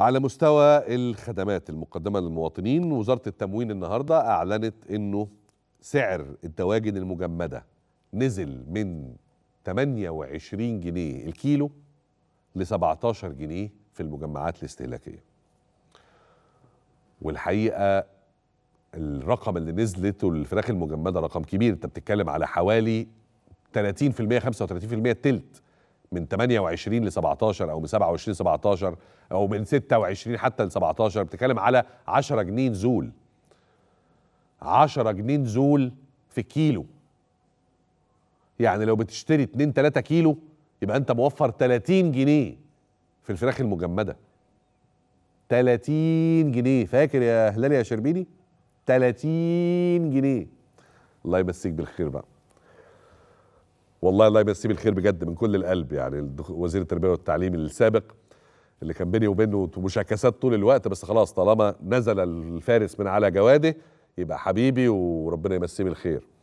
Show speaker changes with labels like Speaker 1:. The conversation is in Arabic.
Speaker 1: على مستوى الخدمات المقدمة للمواطنين وزارة التموين النهاردة أعلنت أنه سعر الدواجن المجمدة نزل من 28 جنيه الكيلو ل 17 جنيه في المجمعات الاستهلاكية والحقيقة الرقم اللي نزلته الفراخ المجمدة رقم كبير انت بتتكلم على حوالي 30% 35% تلت من 28 ل 17 او من 27 ل 17 او من 26 حتى ل 17 بتتكلم على 10 جنيه نزول 10 جنيه نزول في كيلو يعني لو بتشتري 2 3 كيلو يبقى انت موفر 30 جنيه في الفراخ المجمده 30 جنيه فاكر يا هلال يا شربيني 30 جنيه الله يمسيك بالخير بقى والله الله يمسيه بالخير بجد من كل القلب يعني وزير التربيه والتعليم السابق اللي كان بيني وبينه مشاكسات طول الوقت بس خلاص طالما نزل الفارس من على جواده يبقى حبيبي وربنا يمسيه بالخير